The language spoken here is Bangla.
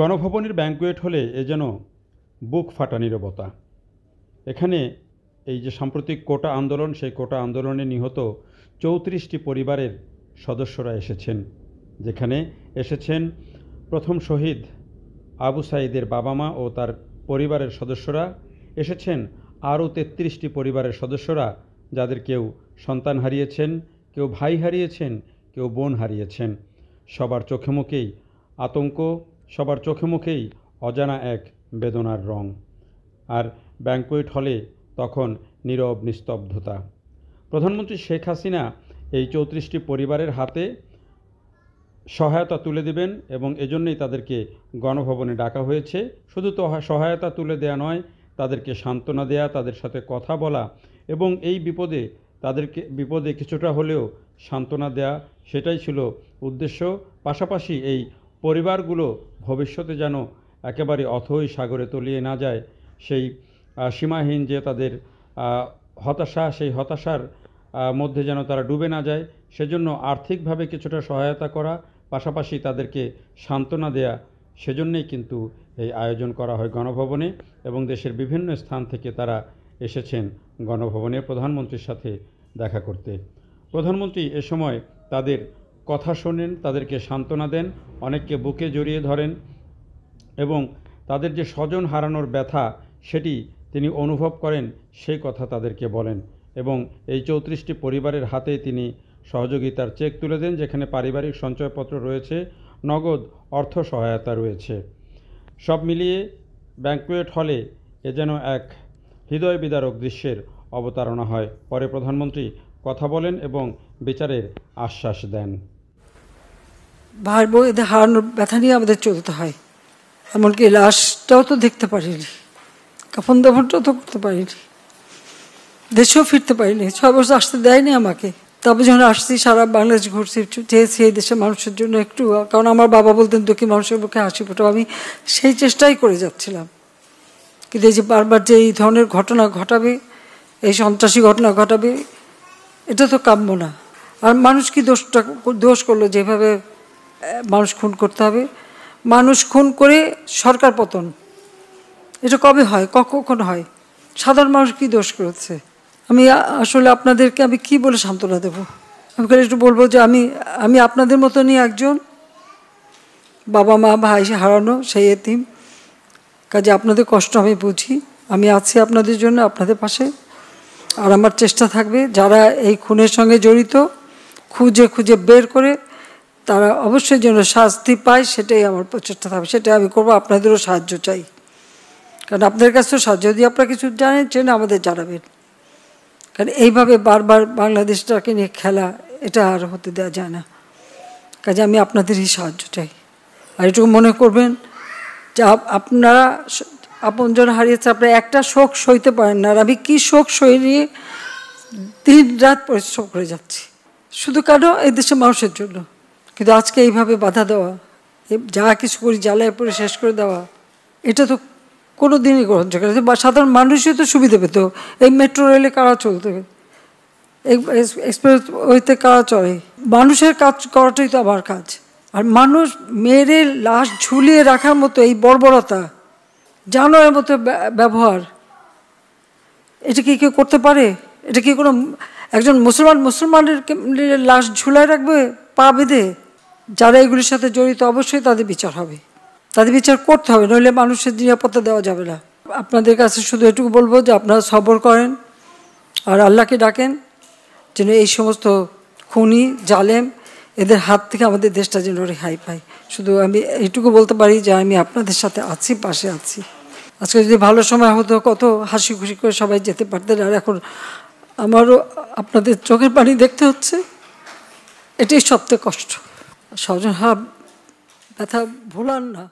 গণভবনের ব্যাঙ্কুয়েট হলে এ যেন বুক ফাটা নিরবতা এখানে এই যে সাম্প্রতিক কোটা আন্দোলন সেই কোটা আন্দোলনে নিহত চৌত্রিশটি পরিবারের সদস্যরা এসেছেন যেখানে এসেছেন প্রথম শহীদ আবু সাইদের বাবা মা ও তার পরিবারের সদস্যরা এসেছেন আরও তেত্রিশটি পরিবারের সদস্যরা যাদের কেউ সন্তান হারিয়েছেন কেউ ভাই হারিয়েছেন কেউ বোন হারিয়েছেন সবার চোখে মুখেই আতঙ্ক সবার চোখে মুখেই অজানা এক বেদনার রং আর ব্যাঙ্কুয়েট হলে তখন নীরব নিস্তব্ধতা প্রধানমন্ত্রী শেখ হাসিনা এই চৌত্রিশটি পরিবারের হাতে সহায়তা তুলে দেবেন এবং এজন্যই তাদেরকে গণভবনে ডাকা হয়েছে শুধু তো সহায়তা তুলে দেয়া নয় তাদেরকে সান্ত্বনা দেয়া তাদের সাথে কথা বলা এবং এই বিপদে তাদেরকে বিপদে কিছুটা হলেও সান্ত্বনা দেয়া সেটাই ছিল উদ্দেশ্য পাশাপাশি এই পরিবারগুলো ভবিষ্যতে যেন একেবারে অথই সাগরে তলিয়ে না যায় সেই সীমাহীন যে তাদের হতাশা সেই হতাশার মধ্যে যেন তারা ডুবে না যায় সেজন্য আর্থিকভাবে কিছুটা সহায়তা করা পাশাপাশি তাদেরকে সান্ত্বনা দেয়া সেজন্যেই কিন্তু এই আয়োজন করা হয় গণভবনে এবং দেশের বিভিন্ন স্থান থেকে তারা এসেছেন গণভবনে প্রধানমন্ত্রীর সাথে দেখা করতে প্রধানমন্ত্রী এ সময় তাদের কথা শোনেন তাদেরকে সান্ত্বনা দেন অনেককে বুকে জড়িয়ে ধরেন এবং তাদের যে স্বজন হারানোর ব্যথা সেটি তিনি অনুভব করেন সেই কথা তাদেরকে বলেন এবং এই চৌত্রিশটি পরিবারের হাতে তিনি সহযোগিতার চেক তুলে দেন যেখানে পারিবারিক সঞ্চয়পত্র রয়েছে নগদ অর্থ সহায়তা রয়েছে সব মিলিয়ে ব্যাঙ্কুয়েট হলে এ যেন এক হৃদয় বিদারক দৃশ্যের অবতারণা হয় পরে প্রধানমন্ত্রী কথা বলেন এবং বিচারের আশ্বাস দেন ভাই এদের হারানোর ব্যথা নিয়ে আমাদের চলতে হয় এমনকি লাশটাও তো দেখতে পারিনি কাফন দাফনটাও তো করতে পারিনি দেশেও ফিরতে পারিনি ছয় বছর আসতে দেয়নি আমাকে তবে যখন আসছি সারা বাংলাদেশ ঘুরছি চেয়েছি এই দেশের মানুষের জন্য একটু কারণ আমার বাবা বলতেন দুঃখী মানুষের মুখে হাসি ফোটো আমি সেই চেষ্টাই করে যাচ্ছিলাম কিন্তু এই যে বারবার যে এই ধরনের ঘটনা ঘটাবে এই সন্ত্রাসী ঘটনা ঘটাবে এটা তো কাম্য না আর মানুষ কি দোষটা দোষ করলো যেভাবে মানুষ খুন করতে হবে মানুষ খুন করে সরকার পতন এটা কবে হয় কখন হয় সাধারণ মানুষ কি দোষ করছে আমি আসলে আপনাদেরকে আমি কি বলে সান্ত্বনা দেব আমি একটু বলবো যে আমি আমি আপনাদের মতনই একজন বাবা মা ভাই হারানো সেই এতিম কাজে আপনাদের কষ্ট আমি বুঝি আমি আছি আপনাদের জন্য আপনাদের পাশে আর আমার চেষ্টা থাকবে যারা এই খুনের সঙ্গে জড়িত খুঁজে খুঁজে বের করে তারা অবশ্যই যেন শাস্তি পায় সেটাই আমার প্রচেষ্টা থাকবে সেটাই আমি করবো আপনাদেরও সাহায্য চাই কারণ আপনাদের তো সাহায্য যদি আপনারা কিছু জানেন সেটা আমাদের জানাবেন কারণ এইভাবে বারবার বাংলাদেশটাকে নিয়ে খেলা এটা আর হতে দেওয়া যায় না কাজে আমি আপনাদেরই সাহায্য চাই আর এটুকু মনে করবেন যে আপনারা আপনজন হারিয়েছে আপনারা একটা শোক সইতে পারেন না আর আমি কী শোক সই নিয়ে দিন রাত পরিশ্রম করে যাচ্ছি শুধু কেন এই দেশের মানুষের জন্য কিন্তু আজকে এইভাবে বাধা দেওয়া যা কিছু করি জ্বালায় পরে শেষ করে দেওয়া এটা তো কোনো দিনই গ্রহণযোগ্য বা সাধারণ মানুষই তো সুবিধা পেত এই মেট্রো রেলে কারা চলতে এক্সপ্রেস ওইতে কারা চলে মানুষের কাজ করাটাই তো আমার কাজ আর মানুষ মেরে লাশ ঝুলিয়ে রাখার মতো এই বর্বরতা জানোয়ারের মতো ব্যবহার এটা কি কেউ করতে পারে এটা কি কোনো একজন মুসলমান মুসলমানের লাশ ঝুলায় রাখবে পা বেঁধে যারা এগুলির সাথে জড়িত অবশ্যই তাদের বিচার হবে তাদের বিচার করতে হবে নইলে মানুষের নিরাপত্তা দেওয়া যাবে না আপনাদের কাছে শুধু এটুকু বলবো যে আপনারা সবর করেন আর আল্লাহকে ডাকেন যেন এই সমস্ত খুনি জালেম এদের হাত থেকে আমাদের দেশটা যেন রেহাই পায় শুধু আমি এইটুকু বলতে পারি যে আমি আপনাদের সাথে আছি পাশে আছি আজকে যদি ভালো সময় হতো কত হাসি খুশি করে সবাই যেতে পারতেন আর এখন আমারও আপনাদের চোখের পানি দেখতে হচ্ছে এটাই সবচেয়ে কষ্ট 小镇上把他不乱了。